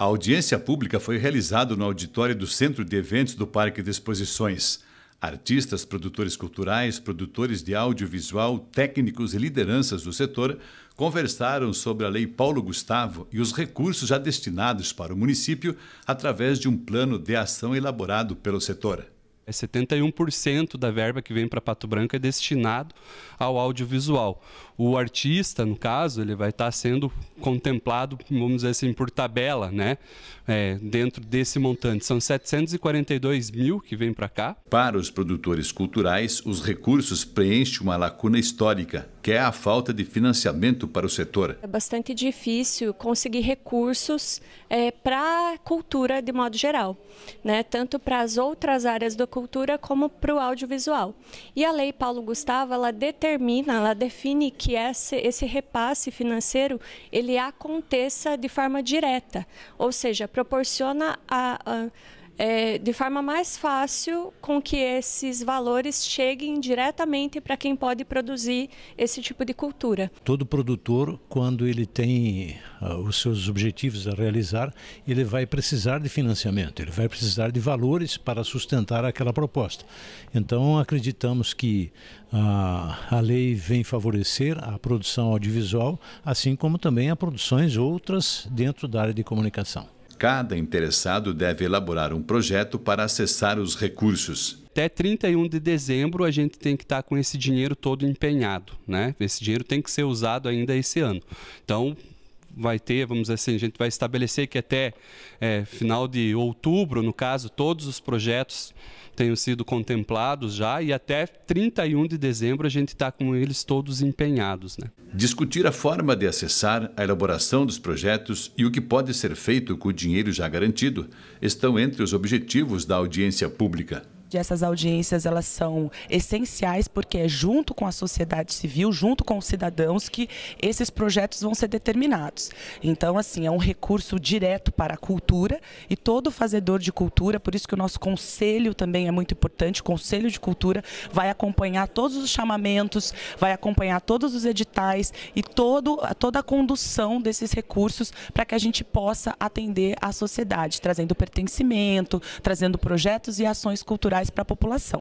A audiência pública foi realizada no auditório do Centro de Eventos do Parque de Exposições. Artistas, produtores culturais, produtores de audiovisual, técnicos e lideranças do setor conversaram sobre a Lei Paulo Gustavo e os recursos já destinados para o município através de um plano de ação elaborado pelo setor. É 71% da verba que vem para Pato Branco é destinado ao audiovisual. O artista, no caso, ele vai estar tá sendo contemplado, vamos dizer assim, por tabela, né? É, dentro desse montante. São 742 mil que vem para cá. Para os produtores culturais, os recursos preenchem uma lacuna histórica, que é a falta de financiamento para o setor. É bastante difícil conseguir recursos é, para a cultura de modo geral, né? Tanto para as outras áreas do cultura como para o audiovisual. E a Lei Paulo Gustavo, ela determina, ela define que esse, esse repasse financeiro, ele aconteça de forma direta, ou seja, proporciona a, a é, de forma mais fácil com que esses valores cheguem diretamente para quem pode produzir esse tipo de cultura. Todo produtor, quando ele tem uh, os seus objetivos a realizar, ele vai precisar de financiamento, ele vai precisar de valores para sustentar aquela proposta. Então, acreditamos que uh, a lei vem favorecer a produção audiovisual, assim como também a produções outras dentro da área de comunicação. Cada interessado deve elaborar um projeto para acessar os recursos. Até 31 de dezembro a gente tem que estar tá com esse dinheiro todo empenhado, né? Esse dinheiro tem que ser usado ainda esse ano. Então, vai ter, vamos dizer assim, a gente vai estabelecer que até é, final de outubro, no caso, todos os projetos tenham sido contemplados já e até 31 de dezembro a gente está com eles todos empenhados. Né? Discutir a forma de acessar a elaboração dos projetos e o que pode ser feito com o dinheiro já garantido estão entre os objetivos da audiência pública de essas audiências elas são essenciais porque é junto com a sociedade civil, junto com os cidadãos que esses projetos vão ser determinados. Então, assim, é um recurso direto para a cultura e todo fazedor de cultura, por isso que o nosso conselho também é muito importante, o Conselho de Cultura vai acompanhar todos os chamamentos, vai acompanhar todos os editais e todo, toda a condução desses recursos para que a gente possa atender a sociedade, trazendo pertencimento, trazendo projetos e ações culturais culturais para a população.